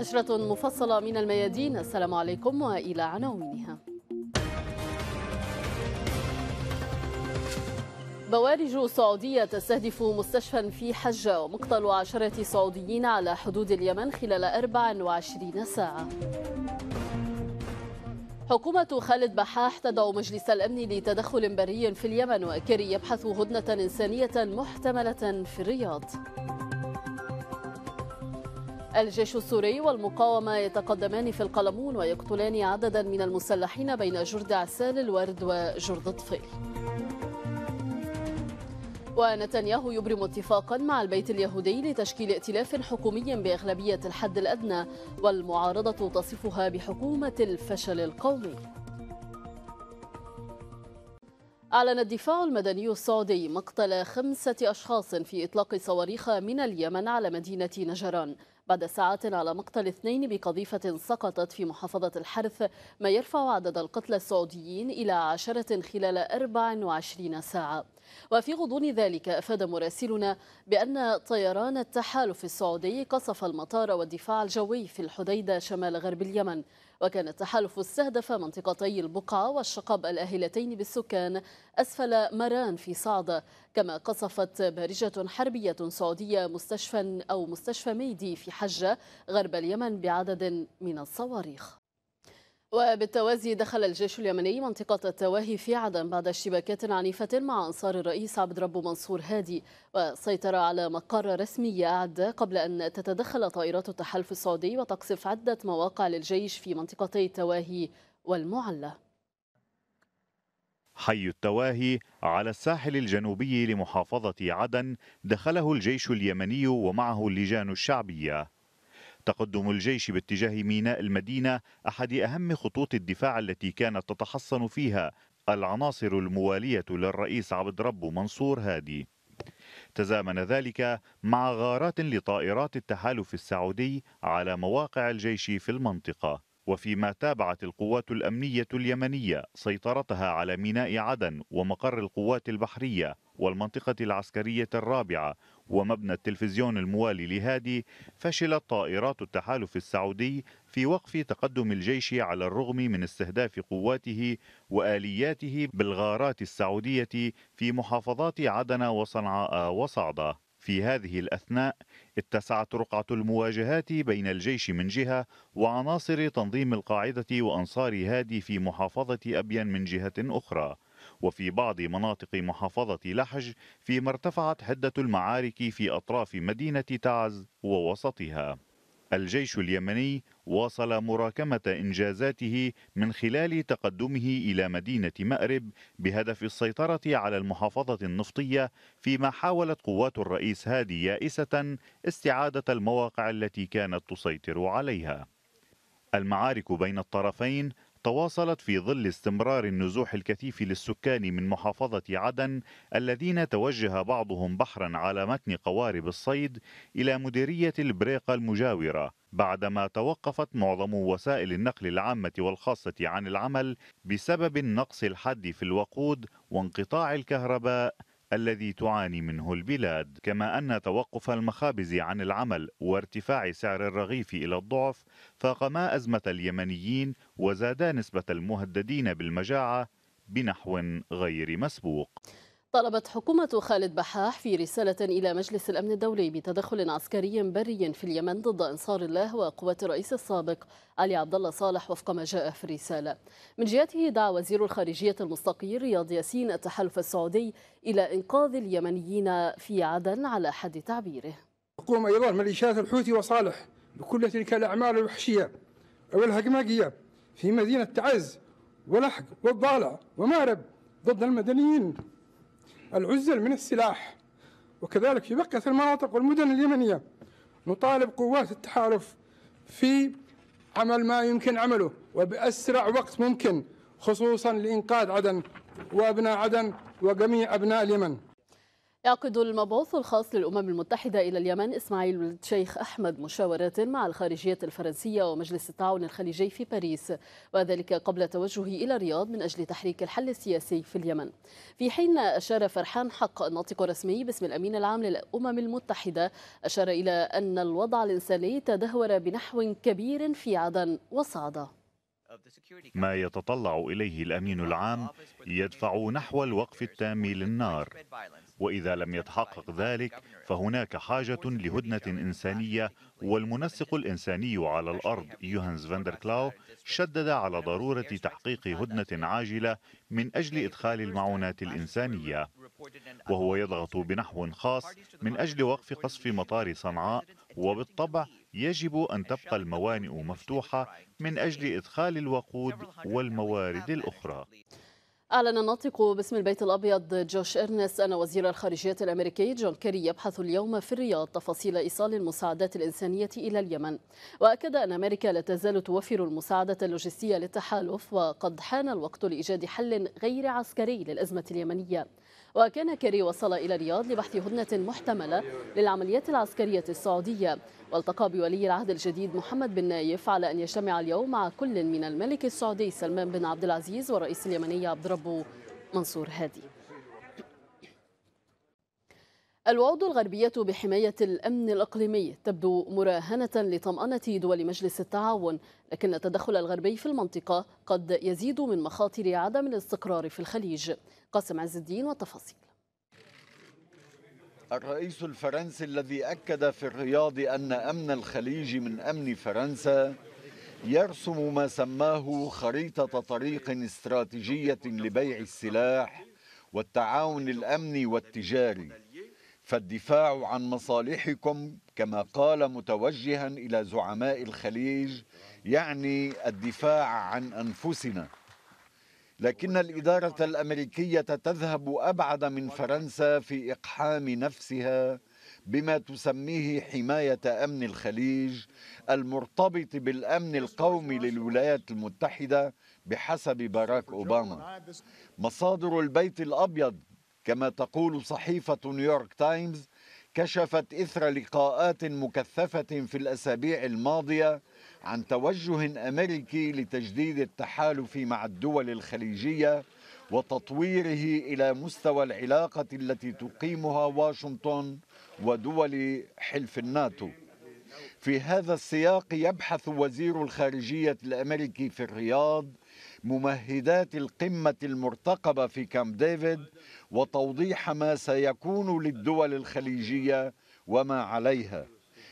نشرة مفصلة من الميادين السلام عليكم وإلى عناوينها بوارج سعودية تستهدف مستشفى في حجة ومقتل عشرة سعوديين على حدود اليمن خلال 24 ساعة حكومة خالد بحاح تدعو مجلس الأمن لتدخل بري في اليمن وكيري يبحث هدنة إنسانية محتملة في الرياض الجيش السوري والمقاومة يتقدمان في القلمون ويقتلان عددا من المسلحين بين جرد عسال الورد وجرد طفيل ونتنياهو يبرم اتفاقا مع البيت اليهودي لتشكيل ائتلاف حكومي بأغلبية الحد الأدنى والمعارضة تصفها بحكومة الفشل القومي أعلن الدفاع المدني السعودي مقتل خمسة أشخاص في إطلاق صواريخ من اليمن على مدينة نجران بعد ساعات على مقتل اثنين بقذيفة سقطت في محافظة الحرث ما يرفع عدد القتلى السعوديين إلى عشرة خلال 24 ساعة وفي غضون ذلك أفاد مراسلنا بأن طيران التحالف السعودي قصف المطار والدفاع الجوي في الحديدة شمال غرب اليمن وكان التحالف استهدف منطقتي البقعة والشقب الآهلتين بالسكان أسفل مران في صعدة كما قصفت بارجة حربية سعودية مستشفى أو مستشفى ميدي في حجة غرب اليمن بعدد من الصواريخ وبالتوازي دخل الجيش اليمني منطقة التواهي في عدن بعد اشتباكات عنيفة مع أنصار الرئيس عبد ربه منصور هادي وسيطر على مقر رسمي أعد قبل أن تتدخل طائرات التحالف السعودي وتقصف عدة مواقع للجيش في منطقتي التواهي والمعلة حي التواهي على الساحل الجنوبي لمحافظة عدن دخله الجيش اليمني ومعه اللجان الشعبية تقدم الجيش باتجاه ميناء المدينة أحد أهم خطوط الدفاع التي كانت تتحصن فيها العناصر الموالية للرئيس عبد ربه منصور هادي تزامن ذلك مع غارات لطائرات التحالف السعودي على مواقع الجيش في المنطقة وفيما تابعت القوات الأمنية اليمنية سيطرتها على ميناء عدن ومقر القوات البحرية والمنطقة العسكرية الرابعة ومبنى التلفزيون الموالي لهادي فشلت طائرات التحالف السعودي في وقف تقدم الجيش على الرغم من استهداف قواته والياته بالغارات السعوديه في محافظات عدن وصنعاء وصعده في هذه الأثناء اتسعت رقعة المواجهات بين الجيش من جهة وعناصر تنظيم القاعدة وأنصار هادي في محافظة أبين من جهة أخرى وفي بعض مناطق محافظة لحج فيما ارتفعت حدة المعارك في أطراف مدينة تعز ووسطها الجيش اليمني واصل مراكمة إنجازاته من خلال تقدمه إلى مدينة مأرب بهدف السيطرة على المحافظة النفطية فيما حاولت قوات الرئيس هادي يائسة استعادة المواقع التي كانت تسيطر عليها المعارك بين الطرفين تواصلت في ظل استمرار النزوح الكثيف للسكان من محافظة عدن الذين توجه بعضهم بحرا على متن قوارب الصيد إلى مديرية البريقة المجاورة بعدما توقفت معظم وسائل النقل العامة والخاصة عن العمل بسبب النقص الحاد في الوقود وانقطاع الكهرباء الذي تعاني منه البلاد كما أن توقف المخابز عن العمل وارتفاع سعر الرغيف إلى الضعف فاقما أزمة اليمنيين وزادا نسبة المهددين بالمجاعة بنحو غير مسبوق طلبت حكومة خالد بحاح في رسالة إلى مجلس الأمن الدولي بتدخل عسكري بري في اليمن ضد أنصار الله وقوات الرئيس السابق علي عبد الله صالح وفق ما جاء في الرسالة. من جهته دعا وزير الخارجية المستقيل رياض ياسين التحالف السعودي إلى إنقاذ اليمنيين في عدن على حد تعبيره. تقوم أيضا ميليشيات الحوثي وصالح بكل تلك الأعمال الوحشية والهجماجية في مدينة تعز ولحق والضالع ومارب ضد المدنيين العزل من السلاح وكذلك في بقية المناطق والمدن اليمنية نطالب قوات التحالف في عمل ما يمكن عمله وبأسرع وقت ممكن خصوصا لإنقاذ عدن وأبناء عدن وجميع أبناء اليمن يعقد المبعوث الخاص للأمم المتحدة إلى اليمن إسماعيل ولد شيخ أحمد مشاورات مع الخارجية الفرنسية ومجلس التعاون الخليجي في باريس وذلك قبل توجهه إلى الرياض من أجل تحريك الحل السياسي في اليمن في حين أشار فرحان حق الناطق الرسمي باسم الأمين العام للأمم المتحدة أشار إلى أن الوضع الإنساني تدهور بنحو كبير في عدن وصعدة ما يتطلع إليه الأمين العام يدفع نحو الوقف التام للنار وإذا لم يتحقق ذلك فهناك حاجة لهدنة إنسانية والمنسق الإنساني على الأرض يوهانس فاندر كلاو شدد على ضرورة تحقيق هدنة عاجلة من أجل إدخال المعونات الإنسانية وهو يضغط بنحو خاص من أجل وقف قصف مطار صنعاء وبالطبع يجب أن تبقى الموانئ مفتوحة من أجل إدخال الوقود والموارد الأخرى أعلن الناطق باسم البيت الأبيض جوش إرنس أن وزير الخارجية الأمريكي جون كيري يبحث اليوم في الرياض تفاصيل إيصال المساعدات الإنسانية إلى اليمن وأكد أن أمريكا لا تزال توفر المساعدة اللوجستية للتحالف وقد حان الوقت لإيجاد حل غير عسكري للأزمة اليمنية وكان كيري وصل إلى الرياض لبحث هدنة محتملة للعمليات العسكرية السعودية والتقى بولي العهد الجديد محمد بن نايف على أن يجتمع اليوم مع كل من الملك السعودي سلمان بن عبد العزيز والرئيس اليمني عبد ربه منصور هادي الوعود الغربية بحماية الأمن الإقليمي تبدو مراهنة لطمأنة دول مجلس التعاون لكن التدخل الغربي في المنطقة قد يزيد من مخاطر عدم الاستقرار في الخليج قاسم عز الدين والتفاصيل الرئيس الفرنسي الذي أكد في الرياض أن أمن الخليج من أمن فرنسا يرسم ما سماه خريطة طريق استراتيجية لبيع السلاح والتعاون الأمني والتجاري فالدفاع عن مصالحكم كما قال متوجها الى زعماء الخليج يعني الدفاع عن انفسنا لكن الاداره الامريكيه تذهب ابعد من فرنسا في اقحام نفسها بما تسميه حمايه امن الخليج المرتبط بالامن القومي للولايات المتحده بحسب باراك اوباما مصادر البيت الابيض كما تقول صحيفة نيويورك تايمز كشفت إثر لقاءات مكثفة في الأسابيع الماضية عن توجه أمريكي لتجديد التحالف مع الدول الخليجية وتطويره إلى مستوى العلاقة التي تقيمها واشنطن ودول حلف الناتو في هذا السياق يبحث وزير الخارجية الأمريكي في الرياض ممهدات القمة المرتقبة في كامب ديفيد وتوضيح ما سيكون للدول الخليجية وما عليها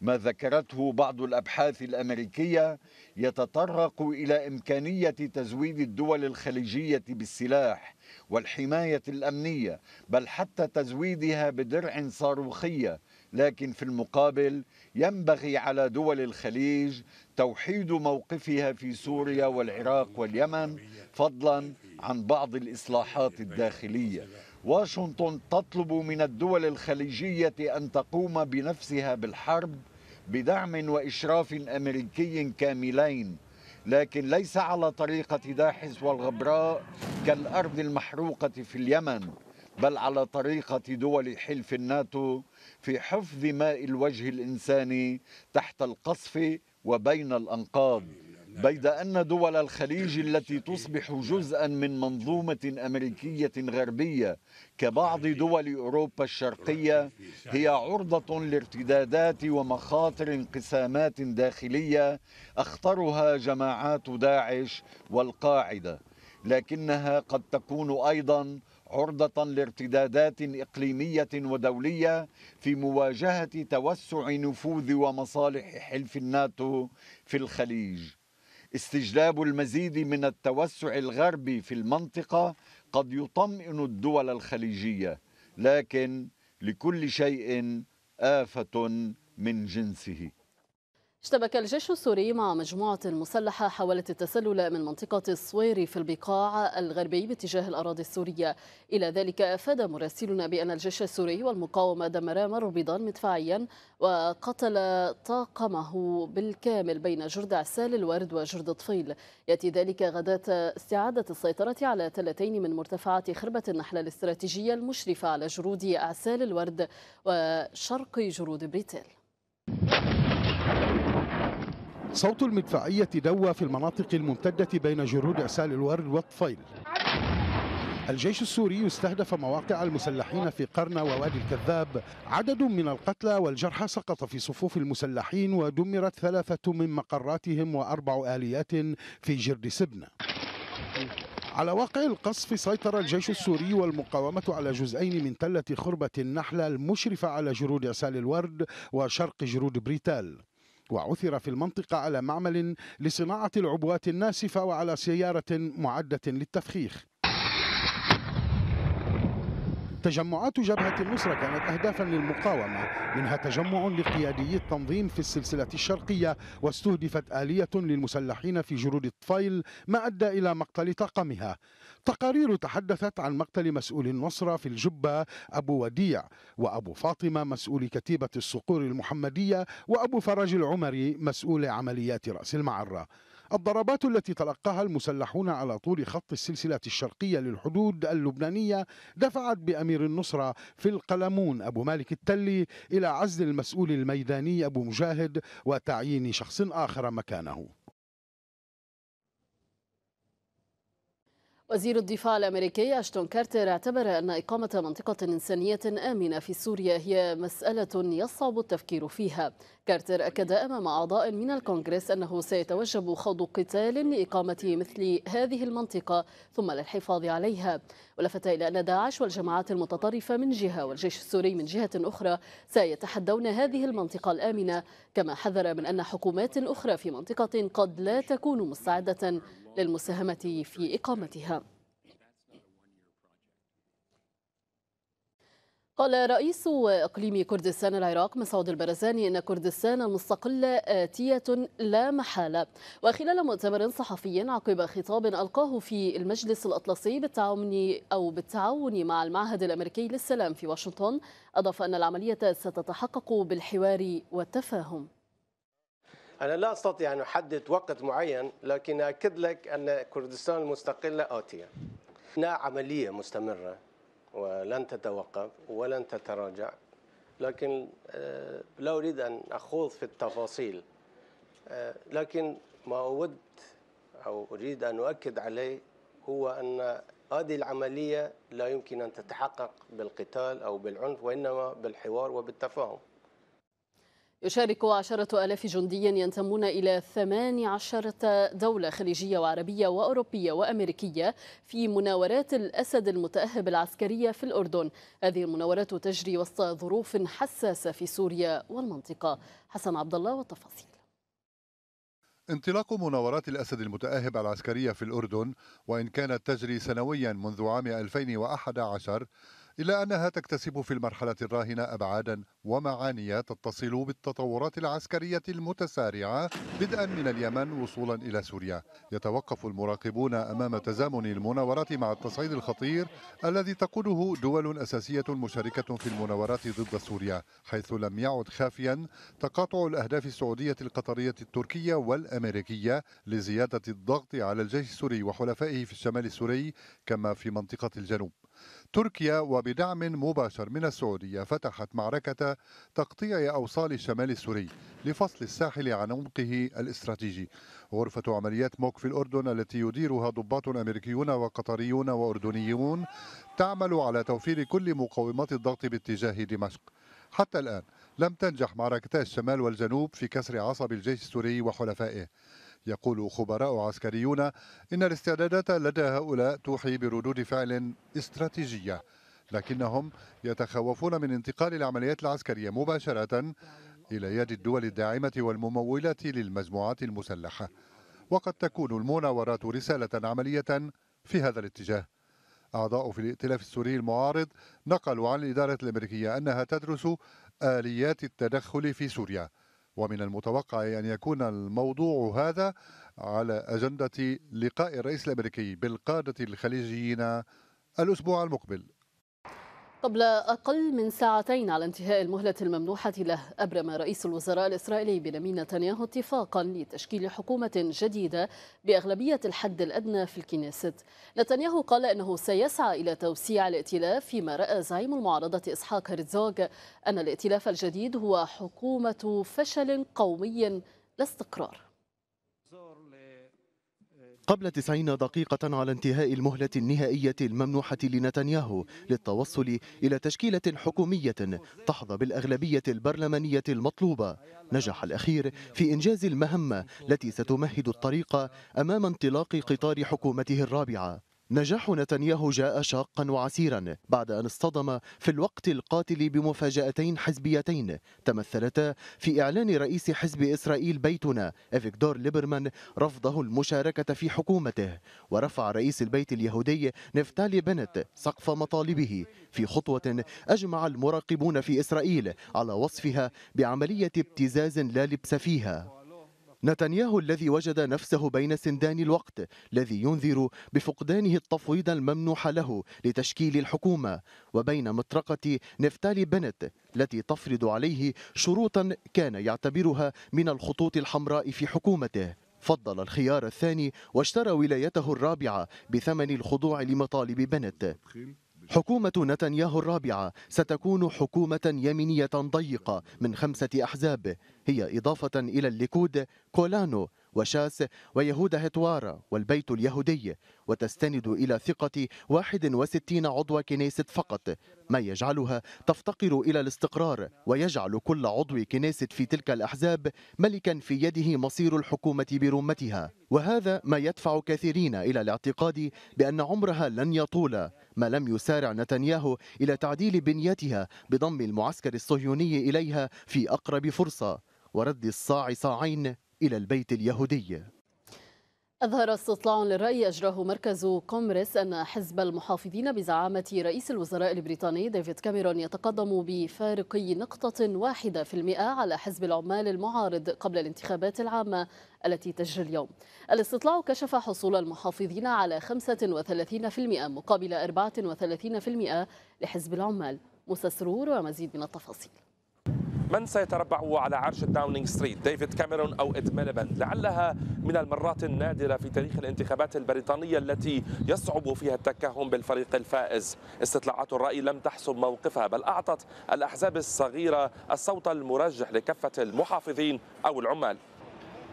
ما ذكرته بعض الأبحاث الأمريكية يتطرق إلى إمكانية تزويد الدول الخليجية بالسلاح والحماية الأمنية بل حتى تزويدها بدرع صاروخية لكن في المقابل ينبغي على دول الخليج توحيد موقفها في سوريا والعراق واليمن فضلا عن بعض الإصلاحات الداخلية واشنطن تطلب من الدول الخليجية أن تقوم بنفسها بالحرب بدعم وإشراف أمريكي كاملين لكن ليس على طريقة داحس والغبراء كالأرض المحروقة في اليمن بل على طريقة دول حلف الناتو في حفظ ماء الوجه الإنساني تحت القصف وبين الأنقاض بيد أن دول الخليج التي تصبح نعم. جزءا من منظومة أمريكية غربية كبعض دول أوروبا الشرقية هي عرضة لارتدادات ومخاطر انقسامات داخلية أخطرها جماعات داعش والقاعدة لكنها قد تكون أيضا عرضة لارتدادات إقليمية ودولية في مواجهة توسع نفوذ ومصالح حلف الناتو في الخليج. استجلاب المزيد من التوسع الغربي في المنطقة قد يطمئن الدول الخليجية، لكن لكل شيء آفة من جنسه. اشتبك الجيش السوري مع مجموعة مسلحة حاولت التسلل من منطقة الصويري في البقاع الغربي باتجاه الأراضي السورية إلى ذلك أفاد مراسلنا بأن الجيش السوري والمقاومة دمرا مربضا مدفعيا وقتل طاقمه بالكامل بين جرد عسال الورد وجرد طفيل يأتي ذلك غداة استعادة السيطرة على تلتين من مرتفعات خربة النحلة الاستراتيجية المشرفة على جرود عسال الورد وشرق جرود بريتيل صوت المدفعية دوى في المناطق الممتدة بين جرود عسال الورد والطفيل الجيش السوري استهدف مواقع المسلحين في قرن ووادي الكذاب عدد من القتلى والجرحى سقط في صفوف المسلحين ودمرت ثلاثة من مقراتهم وأربع آليات في جرد سبنة على واقع القصف سيطر الجيش السوري والمقاومة على جزئين من تلة خربة النحلة المشرفة على جرود عسال الورد وشرق جرود بريتال وعثر في المنطقة على معمل لصناعة العبوات الناسفة وعلى سيارة معدة للتفخيخ تجمعات جبهة النصرة كانت أهدافا للمقاومة منها تجمع لقيادي التنظيم في السلسلة الشرقية واستهدفت آلية للمسلحين في جرود الطفيل ما أدى إلى مقتل طاقمها تقارير تحدثت عن مقتل مسؤول النصرة في الجبة أبو وديع وأبو فاطمة مسؤول كتيبة الصقور المحمدية وأبو فرج العمري مسؤول عمليات رأس المعرة الضربات التي تلقاها المسلحون على طول خط السلسلة الشرقية للحدود اللبنانية دفعت بأمير النصرة في القلمون أبو مالك التلي إلى عزل المسؤول الميداني أبو مجاهد وتعيين شخص آخر مكانه وزير الدفاع الأمريكي أشتون كارتر اعتبر أن إقامة منطقة إنسانية آمنة في سوريا هي مسألة يصعب التفكير فيها كارتر أكد أمام أعضاء من الكونغرس أنه سيتوجب خوض قتال لإقامة مثل هذه المنطقة ثم للحفاظ عليها ولفت إلى أن داعش والجماعات المتطرفة من جهة والجيش السوري من جهة أخرى سيتحدون هذه المنطقة الآمنة كما حذر من أن حكومات أخرى في منطقة قد لا تكون مستعدة للمساهمة في إقامتها قال رئيس اقليم كردستان العراق مسعود البرزاني ان كردستان المستقله اتيه لا محاله وخلال مؤتمر صحفي عقب خطاب القاه في المجلس الاطلسي بالتعاون او بالتعاون مع المعهد الامريكي للسلام في واشنطن اضاف ان العمليه ستتحقق بالحوار والتفاهم أنا لا أستطيع أن أحدد وقت معين لكن أكد لك أن كردستان المستقلة آتية هنا عملية مستمرة ولن تتوقف ولن تتراجع لكن آه، لا أريد أن أخوض في التفاصيل آه، لكن ما أود أو أريد أن أؤكد عليه هو أن هذه العملية لا يمكن أن تتحقق بالقتال أو بالعنف وإنما بالحوار وبالتفاهم يشارك عشرة ألاف جندي ينتمون إلى ثمان عشرة دولة خليجية وعربية وأوروبية وأمريكية في مناورات الأسد المتأهب العسكرية في الأردن هذه المناورات تجري وسط ظروف حساسة في سوريا والمنطقة حسن عبد الله والتفاصيل انطلاق مناورات الأسد المتأهب العسكرية في الأردن وإن كانت تجري سنويا منذ عام 2011 إلا أنها تكتسب في المرحلة الراهنة أبعادا ومعانية تتصل بالتطورات العسكرية المتسارعة بدءا من اليمن وصولا إلى سوريا يتوقف المراقبون أمام تزامن المناورات مع التصعيد الخطير الذي تقوده دول أساسية مشاركة في المناورات ضد سوريا حيث لم يعد خافيا تقاطع الأهداف السعودية القطرية التركية والأمريكية لزيادة الضغط على الجيش السوري وحلفائه في الشمال السوري كما في منطقة الجنوب تركيا وبدعم مباشر من السعودية فتحت معركة تقطيع أوصال الشمال السوري لفصل الساحل عن عمقه الاستراتيجي غرفة عمليات موك في الأردن التي يديرها ضباط أمريكيون وقطريون وأردنيون تعمل على توفير كل مقومات الضغط باتجاه دمشق حتى الآن لم تنجح معركتا الشمال والجنوب في كسر عصب الجيش السوري وحلفائه يقول خبراء عسكريون إن الاستعدادات لدى هؤلاء توحي بردود فعل استراتيجية لكنهم يتخوفون من انتقال العمليات العسكرية مباشرة إلى يد الدول الداعمة والممولة للمجموعات المسلحة وقد تكون المناورات رسالة عملية في هذا الاتجاه أعضاء في الائتلاف السوري المعارض نقلوا عن الإدارة الأمريكية أنها تدرس آليات التدخل في سوريا ومن المتوقع أن يكون الموضوع هذا على أجندة لقاء الرئيس الأمريكي بالقادة الخليجيين الأسبوع المقبل قبل أقل من ساعتين على انتهاء المهلة الممنوحة له أبرم رئيس الوزراء الإسرائيلي بنمين نتنياهو اتفاقا لتشكيل حكومة جديدة بأغلبية الحد الأدنى في الكنيست نتنياهو قال أنه سيسعى إلى توسيع الائتلاف فيما رأى زعيم المعارضة إسحاق هرتزوغ أن الائتلاف الجديد هو حكومة فشل قومي لا استقرار قبل تسعين دقيقة على انتهاء المهلة النهائية الممنوحة لنتنياهو للتوصل إلى تشكيلة حكومية تحظى بالأغلبية البرلمانية المطلوبة نجح الأخير في إنجاز المهمة التي ستمهد الطريق أمام انطلاق قطار حكومته الرابعة نجاح نتنياهو جاء شاقا وعسيرا بعد أن اصطدم في الوقت القاتل بمفاجأتين حزبيتين تمثلتا في إعلان رئيس حزب إسرائيل بيتنا إفيكدور ليبرمان رفضه المشاركة في حكومته ورفع رئيس البيت اليهودي نفتالي بنت سقف مطالبه في خطوة أجمع المراقبون في إسرائيل على وصفها بعملية ابتزاز لا لبس فيها نتنياهو الذي وجد نفسه بين سندان الوقت الذي ينذر بفقدانه التفويض الممنوح له لتشكيل الحكومة وبين مطرقة نفتالي بنت التي تفرض عليه شروطا كان يعتبرها من الخطوط الحمراء في حكومته فضل الخيار الثاني واشترى ولايته الرابعة بثمن الخضوع لمطالب بنت حكومة نتنياهو الرابعة ستكون حكومة يمينية ضيقة من خمسة أحزاب هي إضافة إلى الليكود كولانو وشاس ويهود هتوارا والبيت اليهودي وتستند إلى ثقة 61 عضو كنيسة فقط ما يجعلها تفتقر إلى الاستقرار ويجعل كل عضو كنيسة في تلك الأحزاب ملكا في يده مصير الحكومة برمتها وهذا ما يدفع كثيرين إلى الاعتقاد بأن عمرها لن يطول ما لم يسارع نتنياهو إلى تعديل بنيتها بضم المعسكر الصهيوني إليها في أقرب فرصة ورد الصاع صاعين إلى البيت اليهودي أظهر استطلاع للرأي أجراه مركز كونغرس أن حزب المحافظين بزعامة رئيس الوزراء البريطاني ديفيد كاميرون يتقدم بفارق نقطة واحدة في المئة على حزب العمال المعارض قبل الانتخابات العامة التي تجري اليوم الاستطلاع كشف حصول المحافظين على 35% مقابل 34% لحزب العمال مستسرور ومزيد من التفاصيل من سيتربع على عرش داونينغ ستريت ديفيد كاميرون أو إد ميليبند لعلها من المرات النادرة في تاريخ الانتخابات البريطانية التي يصعب فيها التكهن بالفريق الفائز استطلاعات الرأي لم تحسب موقفها بل أعطت الأحزاب الصغيرة الصوت المرجح لكفة المحافظين أو العمال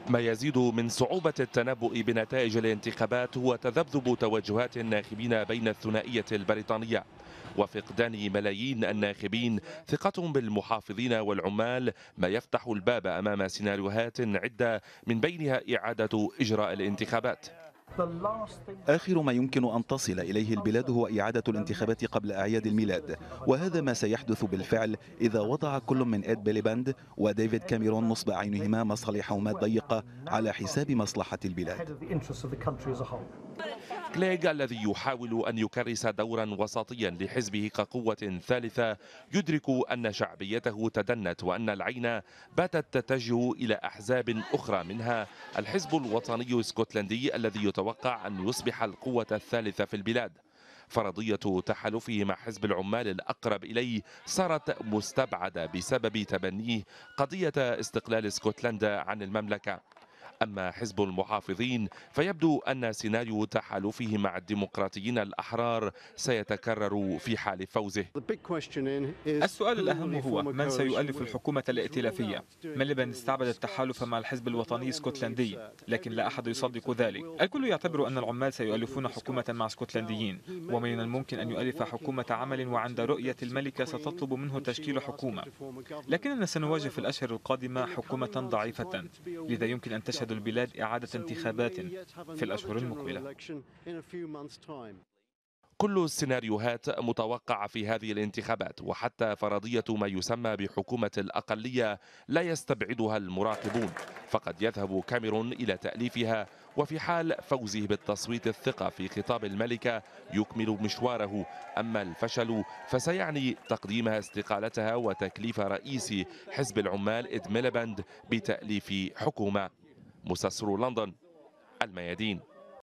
ما يزيد من صعوبة التنبؤ بنتائج الانتخابات هو تذبذب توجهات الناخبين بين الثنائية البريطانية وفقدان ملايين الناخبين ثقتهم بالمحافظين والعمال ما يفتح الباب أمام سيناريوهات عدة من بينها إعادة إجراء الانتخابات آخر ما يمكن أن تصل إليه البلاد هو إعادة الانتخابات قبل أعياد الميلاد وهذا ما سيحدث بالفعل إذا وضع كل من إد بيليباند وديفيد كاميرون نصب عينهما مصالحهما الضيقة على حساب مصلحة البلاد كليغ الذي يحاول أن يكرس دورا وسطيا لحزبه كقوة ثالثة يدرك أن شعبيته تدنت وأن العين باتت تتجه إلى أحزاب أخرى منها الحزب الوطني الاسكتلندي الذي يتوقع أن يصبح القوة الثالثة في البلاد فرضية تحالفه مع حزب العمال الأقرب إليه صارت مستبعدة بسبب تبنيه قضية استقلال اسكتلندا عن المملكة أما حزب المحافظين فيبدو أن سيناريو تحالفه مع الديمقراطيين الأحرار سيتكرر في حال فوزه السؤال الأهم هو من سيؤلف الحكومة الائتلافية؟ من لبنان استعبد التحالف مع الحزب الوطني اسكتلندي لكن لا أحد يصدق ذلك الكل يعتبر أن العمال سيؤلفون حكومة مع اسكتلنديين ومن الممكن أن يؤلف حكومة عمل وعند رؤية الملكة ستطلب منه تشكيل حكومة لكننا سنواجه في الأشهر القادمة حكومة ضعيفة لذا يمكن أن تشهد البلاد إعادة انتخابات في الأشهر المقبلة كل السيناريوهات متوقعة في هذه الانتخابات وحتى فرضية ما يسمى بحكومة الأقلية لا يستبعدها المراقبون فقد يذهب كاميرون إلى تأليفها وفي حال فوزه بالتصويت الثقة في خطاب الملكة يكمل مشواره أما الفشل فسيعني تقديمها استقالتها وتكليف رئيس حزب العمال إد بتأليف حكومة مستثمر لندن الميادين